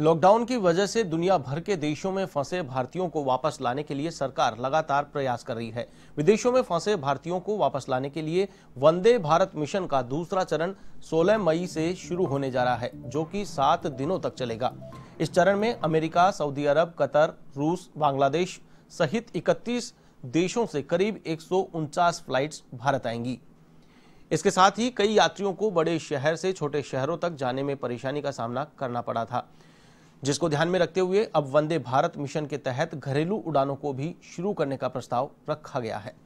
lockdown की वजह से दुनिया भर के देशों में फंसे भारतीयों को वापस लाने के लिए सरकार लगातार प्रयास कर रही है विदेशों में फंसे भारतीयों को वापस लाने के लिए वंदे भारत मिशन का दूसरा चरण 16 मई से शुरू होने जा रहा है जो कि सात दिनों तक चलेगा इस चरण में अमेरिका सऊदी अरब कतर रूस बांग्लादेश सहित इकतीस देशों से करीब एक फ्लाइट्स भारत आएंगी इसके साथ ही कई यात्रियों को बड़े शहर से छोटे शहरों तक जाने में परेशानी का सामना करना पड़ा था जिसको ध्यान में रखते हुए अब वंदे भारत मिशन के तहत घरेलू उड़ानों को भी शुरू करने का प्रस्ताव रखा गया है